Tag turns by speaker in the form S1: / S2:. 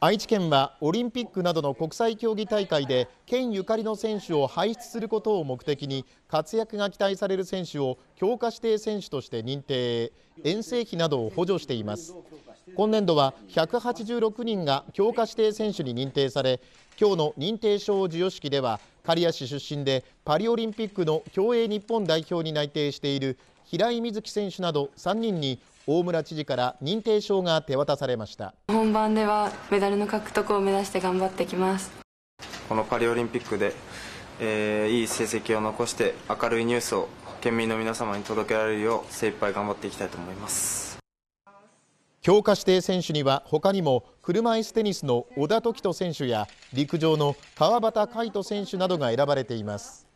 S1: 愛知県はオリンピックなどの国際競技大会で県ゆかりの選手を輩出することを目的に活躍が期待される選手を強化指定選手として認定遠征費などを補助しています今年度は186人が強化指定選手に認定され今日の認定賞授与式では刈谷市出身でパリオリンピックの競泳日本代表に内定している平井瑞希選手など3人に大村知事から認定証が手渡されました
S2: 本番ではメダルの獲得を目指して頑張ってきます
S3: このパリオリンピックで、えー、いい成績を残して明るいニュースを県民の皆様に届けられるよう精一杯頑張っていきたいと思います
S1: 強化指定選手には他にも車いすテニスの小田凱人選手や陸上の川端海人選手などが選ばれています